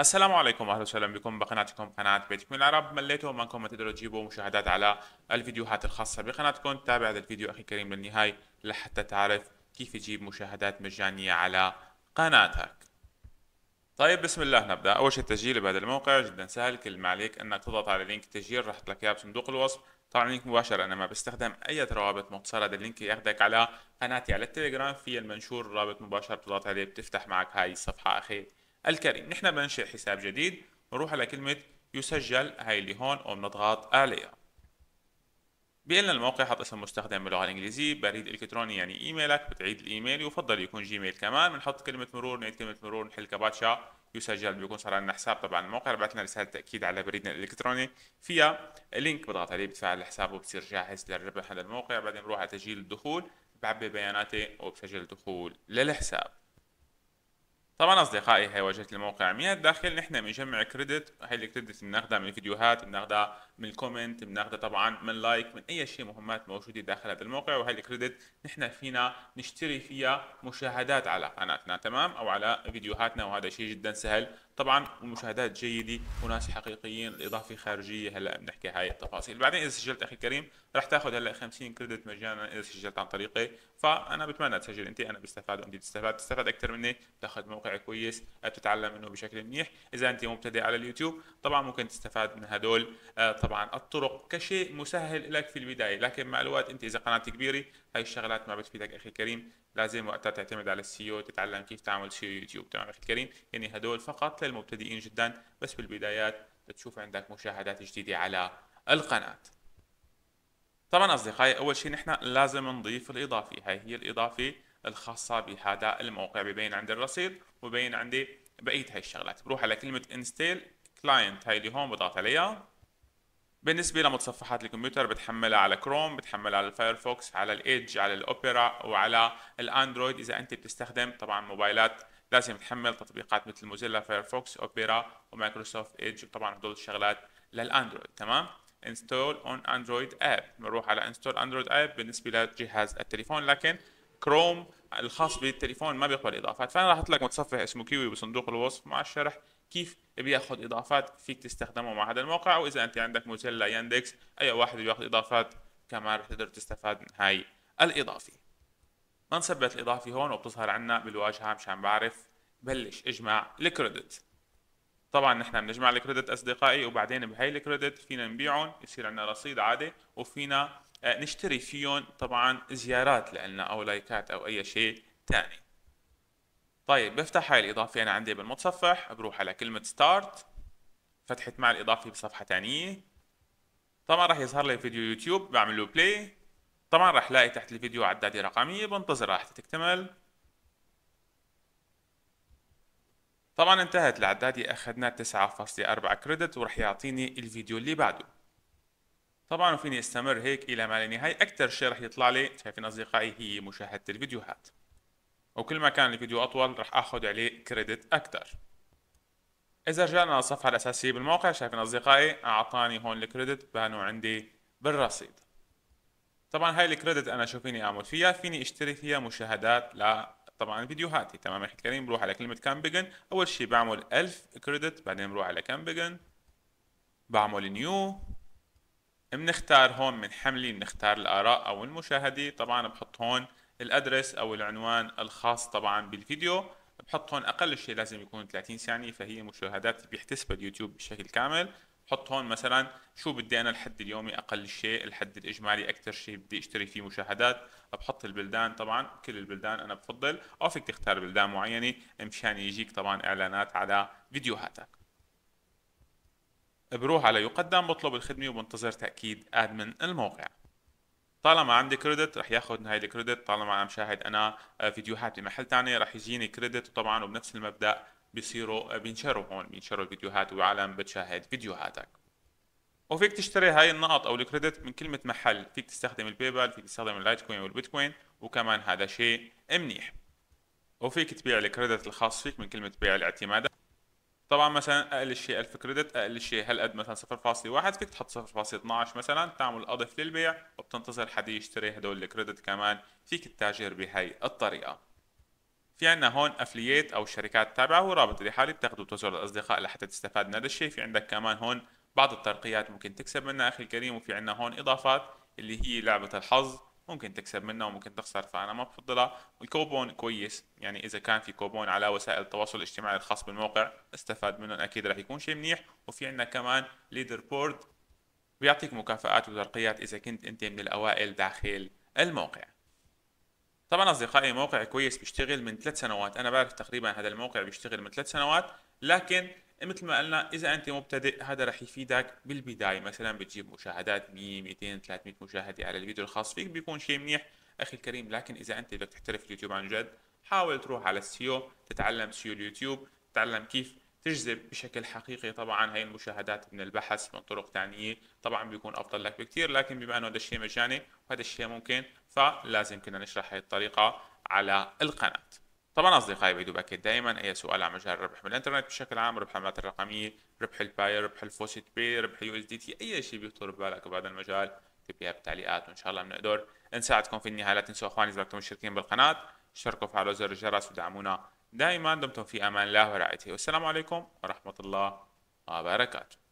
السلام عليكم اهلا وسهلا بكم بقناتكم قناه بيتكم العرب مليتوا ما تقدروا تجيبوا مشاهدات على الفيديوهات الخاصه بقناتكم تابع هذا الفيديو اخي كريم للنهايه لحتى تعرف كيف تجيب مشاهدات مجانيه على قناتك طيب بسم الله نبدا اول شيء التسجيل بهذا الموقع جدا سهل كل ما عليك انك تضغط على لينك التسجيل راح لك اياه بصندوق الوصف طبعا لينك مباشر انا ما بستخدم اي روابط مختصره هذا اللينك ياخذك على قناتي على التليجرام في المنشور رابط مباشر بتضغط عليه بتفتح معك هاي الصفحه اخي الكريم نحن بننشئ حساب جديد نروح على كلمة يسجل هاي اللي هون وبنضغط عليها بيقلنا الموقع حط اسم مستخدم باللغة الإنجليزية بريد إلكتروني يعني إيميلك بتعيد الإيميل يفضل يكون جيميل كمان بنحط كلمة مرور نعيد كلمة مرور نحل كباتشا يسجل بيكون صار عندنا حساب طبعا الموقع بعث لنا رسالة تأكيد على بريدنا الإلكتروني فيها لينك بضغط عليه بتفعل الحساب وبصير جاهز للربح على الموقع بعدين بروح على تسجيل الدخول بعبي بياناتي وبسجل دخول للحساب طبعا اصدقائي هي واجهه الموقع من الداخل نحن بنجمع كريدت هي الكريدت بناخذها من الفيديوهات بناخذها من الكومنت بناخذها طبعا من لايك من اي شيء مهمات موجوده داخل هذا الموقع وهي الكريدت نحن فينا نشتري فيها مشاهدات على قناتنا تمام او على فيديوهاتنا وهذا شيء جدا سهل طبعا ومشاهدات جيده وناس حقيقيين الاضافه خارجيه هلا بنحكي هاي التفاصيل بعدين اذا سجلت اخي الكريم رح تاخذ هلا 50 كريدت مجانا اذا سجلت عن طريقي فانا بتمنى تسجل انت انا بستفاد وانت بتستفاد تستفاد اكثر مني بتاخذ موقع كويس بتتعلم آه، منه بشكل منيح اذا انت مبتدئ على اليوتيوب طبعا ممكن تستفاد من هدول آه، طبعا الطرق كشيء مسهل لك في البدايه لكن مع الوقت انت اذا قناتك كبيره هاي الشغلات ما بتفيدك اخي الكريم لازم وقتها تعتمد على السيو تتعلم كيف تعمل سيو يوتيوب تمام اخي الكريم يعني هدول فقط للمبتدئين جدا بس بالبدايات بتشوف عندك مشاهدات جديده على القناه طبعا اصدقائي اول شيء نحن لازم نضيف الاضافه هاي هي الاضافه الخاصه بهذا الموقع ببين عندي الرصيد وبين عندي بقيه هاي الشغلات بروح على كلمه انستيل كلاينت هاي اللي هون بضغط عليها بالنسبة لمتصفحات الكمبيوتر بتحملها على كروم بتحملها على الفايرفوكس على الايدج على الاوبرا وعلى الاندرويد اذا انت بتستخدم طبعا موبايلات لازم تحمل تطبيقات مثل موزيلا فايرفوكس اوبرا ومايكروسوفت ايدج وطبعا هدول الشغلات للاندرويد تمام انستول اون اندرويد اب بنروح على انستول اندرويد اب بالنسبة لجهاز التليفون لكن كروم الخاص بالتليفون ما بيقبل اضافات فانا راح احط لك متصفح اسمه كيوي بصندوق الوصف مع الشرح كيف بياخذ اضافات فيك تستخدمه مع هذا الموقع واذا انت عندك موزيلا ياندكس اي واحد بياخذ اضافات كمان رح تقدر تستفاد من هاي الاضافه بنثبت الاضافه هون وبتظهر عنا بالواجهه مشان بعرف بلش اجمع الكريدت طبعا نحن بنجمع الكريدت اصدقائي وبعدين بهي الكريدت فينا نبيعهم يصير عندنا رصيد عادي وفينا آه، نشتري فيهم طبعا زيارات لنا او لايكات او اي شيء ثاني طيب بفتح هاي الاضافه انا عندي بالمتصفح بروح على كلمه ستارت فتحت مع الاضافه بصفحه ثانيه طبعا راح يظهر لي فيديو يوتيوب بعمل له بلاي طبعا راح الاقي تحت الفيديو عداده رقميه بنتظرها حتى تكتمل طبعا انتهت العدادة اخذنا 9.4 كريدت وراح يعطيني الفيديو اللي بعده طبعا فيني استمر هيك الى ما لا نهايه اكثر شيء رح يطلع لي شايفين اصدقائي هي مشاهده الفيديوهات وكل ما كان الفيديو اطول رح اخذ عليه كريدت اكثر اذا رجعنا للصفحه الاساسيه بالموقع شايفين اصدقائي اعطاني هون الكريدت بانوا عندي بالرصيد طبعا هاي الكريدت انا شو فيني اعمل فيها فيني اشتري فيها مشاهدات ل طبعا فيديوهاتي تمام اخي الكريم بروح على كلمه كامبيجن بيجن اول شيء بعمل 1000 كريدت بعدين بروح على كامبيجن بيجن بعمل نيو بنختار هون من حملي بنختار الآراء أو المشاهدة طبعا بحط هون الأدرس أو العنوان الخاص طبعا بالفيديو بحط هون أقل شيء لازم يكون 30 ثانية فهي مشاهدات بيحتسبها اليوتيوب بشكل كامل بحط هون مثلا شو بدي أنا الحد اليومي أقل شيء الحد الإجمالي أكثر شيء بدي أشتري فيه مشاهدات بحط البلدان طبعا كل البلدان أنا بفضل أو فيك تختار بلدان معينة مشان يجيك طبعا إعلانات على فيديوهاتك بروح على يقدم بطلب الخدمه وبنتظر تاكيد ادمن الموقع طالما عندي كريدت رح ياخذ هاي الكريدت طالما عم شاهد انا فيديوهات بمحل تاني رح يجيني كريدت وطبعا وبنفس المبدا بيصيروا بينشروا هون بينشروا الفيديوهات والعالم بتشاهد فيديوهاتك وفيك تشتري هاي النقط او الكريدت من كلمه محل فيك تستخدم الباي بال فيك تستخدم اللايت كوين والبيتكوين وكمان هذا شيء منيح وفيك تبيع الكريدت الخاص فيك من كلمه بيع الاعتمادات طبعا مثلا اقل شيء 1000 كريدت اقل شيء هل قد مثلا 0.1 فيك تحط 0.12 مثلا تعمل اضف للبيع وبتنتظر حد يشتري هدول الكريدت كمان فيك تتاجر بهي الطريقه في عندنا هون افلييت او شركات تابعه ورابط لحالي بتاخذه بتاخده للاصدقاء لحتى تستفاد من هذا الشيء في عندك كمان هون بعض الترقيات ممكن تكسب منها اخي الكريم وفي عندنا هون اضافات اللي هي لعبه الحظ ممكن تكسب منها وممكن تخسر فانا ما بفضلها الكوبون كويس يعني اذا كان في كوبون على وسائل التواصل الاجتماعي الخاص بالموقع استفاد منهم اكيد رح يكون شيء منيح وفي عندنا كمان ليدر بورد بيعطيك مكافآت وترقيات اذا كنت انت من الاوائل داخل الموقع طبعا اصدقائي موقع كويس بيشتغل من ثلاث سنوات انا بعرف تقريبا هذا الموقع بيشتغل من ثلاث سنوات لكن مثل ما قلنا اذا انت مبتدئ هذا رح يفيدك بالبدايه مثلا بتجيب مشاهدات 100 200 300 مشاهده على الفيديو الخاص فيك بيكون شيء منيح اخي الكريم لكن اذا انت بدك تحترف اليوتيوب عن جد حاول تروح على السيو تتعلم سيو اليوتيوب تتعلم كيف تجذب بشكل حقيقي طبعا هاي المشاهدات من البحث من طرق ثانيه طبعا بيكون افضل لك بكثير لكن بما انه هذا الشيء مجاني وهذا الشيء ممكن فلازم كنا نشرح هاي الطريقه على القناه طبعا اصدقائي بيدو باكيت دائما اي سؤال عن مجال الربح بالانترنت بشكل عام ربح العملات الرقميه ربح الباير ربح الفوسيت بي ربح اليو اس دي تي اي شيء بيخطر ببالك بهذا المجال اكتب لي بالتعليقات وان شاء الله بنقدر نساعدكم في النهايه لا تنسوا اخواني اذا بدكم مشتركين بالقناه اشتركوا فعلوا زر الجرس ودعمونا دائما دمتم في امان الله ورعايته والسلام عليكم ورحمه الله وبركاته